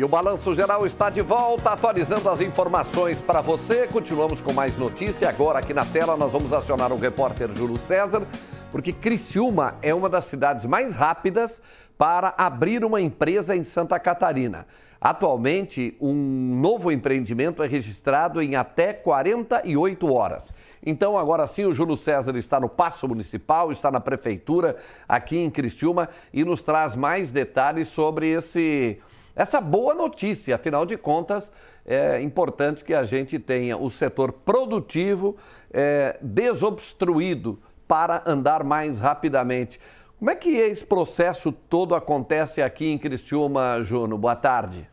E o Balanço Geral está de volta, atualizando as informações para você. Continuamos com mais notícia. Agora, aqui na tela, nós vamos acionar o repórter Júlio César, porque Criciúma é uma das cidades mais rápidas para abrir uma empresa em Santa Catarina. Atualmente, um novo empreendimento é registrado em até 48 horas. Então, agora sim, o Júlio César está no Passo Municipal, está na Prefeitura, aqui em Criciúma, e nos traz mais detalhes sobre esse essa boa notícia. Afinal de contas, é importante que a gente tenha o setor produtivo é, desobstruído para andar mais rapidamente. Como é que esse processo todo acontece aqui em Criciúma, Juno? Boa tarde.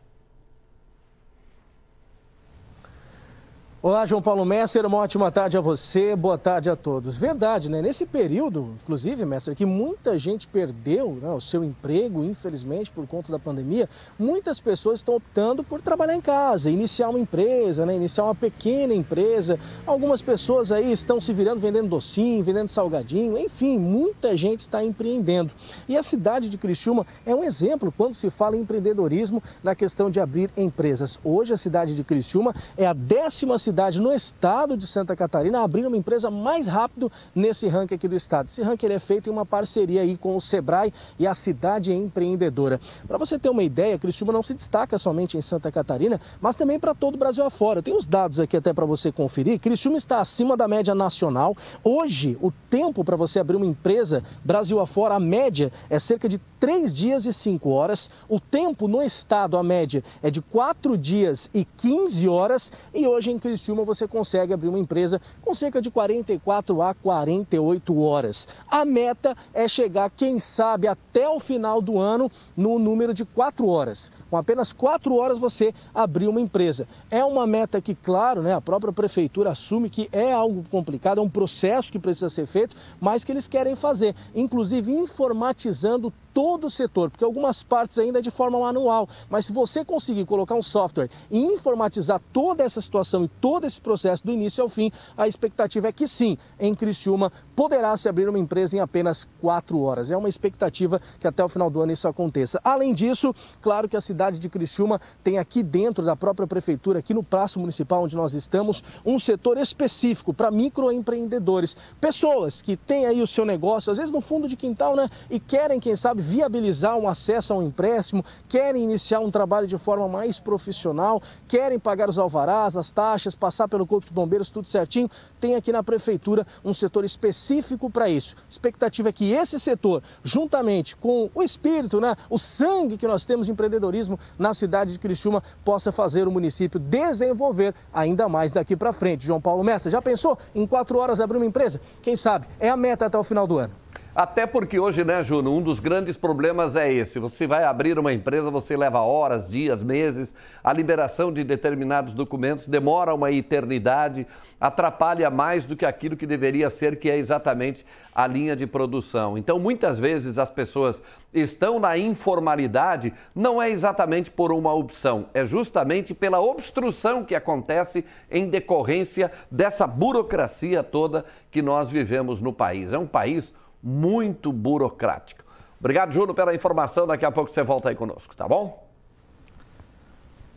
Olá, João Paulo Messer, uma ótima tarde a você, boa tarde a todos. Verdade, né? Nesse período, inclusive, Messer, que muita gente perdeu né, o seu emprego, infelizmente, por conta da pandemia, muitas pessoas estão optando por trabalhar em casa, iniciar uma empresa, né, iniciar uma pequena empresa. Algumas pessoas aí estão se virando vendendo docinho, vendendo salgadinho, enfim, muita gente está empreendendo. E a cidade de Criciúma é um exemplo quando se fala em empreendedorismo na questão de abrir empresas. Hoje, a cidade de Criciúma é a décima cidade cidade no estado de Santa Catarina a abrir uma empresa mais rápido nesse ranking aqui do estado. Esse ranking é feito em uma parceria aí com o Sebrae e a Cidade Empreendedora. Para você ter uma ideia, Criciúma não se destaca somente em Santa Catarina, mas também para todo o Brasil afora. Tem os dados aqui até para você conferir. Criciúma está acima da média nacional. Hoje, o tempo para você abrir uma empresa Brasil afora, a média é cerca de 3 dias e 5 horas. O tempo no estado, a média, é de 4 dias e 15 horas. E hoje em Criciúma você consegue abrir uma empresa com cerca de 44 a 48 horas. A meta é chegar, quem sabe, até o final do ano no número de 4 horas. Com apenas 4 horas você abrir uma empresa. É uma meta que, claro, né, a própria prefeitura assume que é algo complicado, é um processo que precisa ser feito, mas que eles querem fazer, inclusive informatizando todo o setor, porque algumas partes ainda é de forma manual. Mas se você conseguir colocar um software e informatizar toda essa situação e todo esse processo do início ao fim, a expectativa é que sim, em Criciúma poderá se abrir uma empresa em apenas quatro horas. É uma expectativa que até o final do ano isso aconteça. Além disso, claro que a cidade de Criciúma tem aqui dentro da própria prefeitura, aqui no Praço Municipal onde nós estamos, um setor específico para microempreendedores, pessoas que têm aí o seu negócio, às vezes no fundo de quintal, né, e querem, quem sabe, viabilizar um acesso a um empréstimo, querem iniciar um trabalho de forma mais profissional, querem pagar os alvarás, as taxas, passar pelo Corpo de Bombeiros, tudo certinho, tem aqui na Prefeitura um setor específico para isso. A expectativa é que esse setor, juntamente com o espírito, né, o sangue que nós temos de empreendedorismo na cidade de Criciúma, possa fazer o município desenvolver ainda mais daqui para frente. João Paulo Messa, já pensou em quatro horas abrir uma empresa? Quem sabe? É a meta até o final do ano. Até porque hoje, né, Júnior, um dos grandes problemas é esse. Você vai abrir uma empresa, você leva horas, dias, meses, a liberação de determinados documentos demora uma eternidade, atrapalha mais do que aquilo que deveria ser, que é exatamente a linha de produção. Então, muitas vezes as pessoas estão na informalidade, não é exatamente por uma opção, é justamente pela obstrução que acontece em decorrência dessa burocracia toda que nós vivemos no país. É um país muito burocrática. Obrigado, Juno, pela informação. Daqui a pouco você volta aí conosco, tá bom?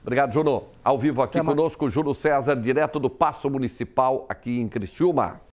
Obrigado, Juno. Ao vivo aqui Até conosco, Júlio César, direto do Passo Municipal, aqui em Criciúma.